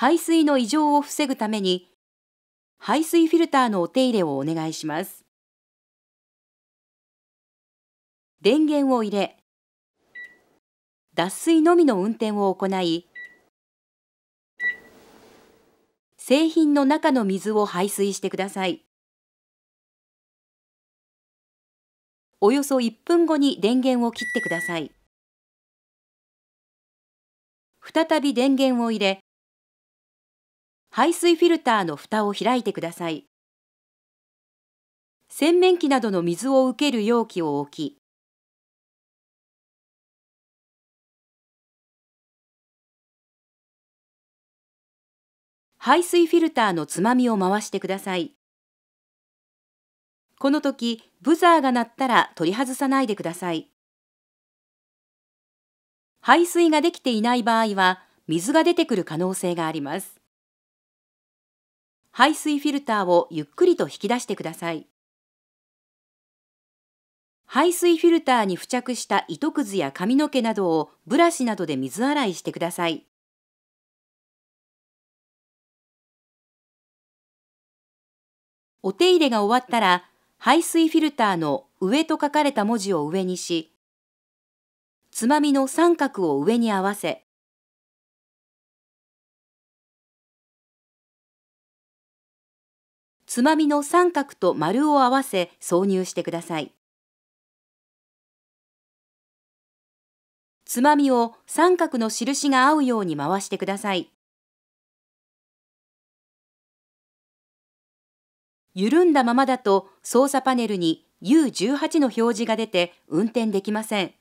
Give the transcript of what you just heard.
排水の異常を防ぐために排水フィルターのお手入れをお願いします。電源を入れ、脱水のみの運転を行い、製品の中の水を排水してください。およそ1分後に電源を切ってください。再び電源を入れ、排水フィルターの蓋を開いてください。洗面器などの水を受ける容器を置き、排水フィルターのつまみを回してください。この時、ブザーが鳴ったら取り外さないでください。排水ができていない場合は、水が出てくる可能性があります。排水フィルターをゆっくりと引き出してください排水フィルターに付着した糸くずや髪の毛などをブラシなどで水洗いしてくださいお手入れが終わったら排水フィルターの上と書かれた文字を上にしつまみの三角を上に合わせつまみの三角と丸を合わせ挿入してください。つまみを三角の印が合うように回してください。緩んだままだと操作パネルに U18 の表示が出て運転できません。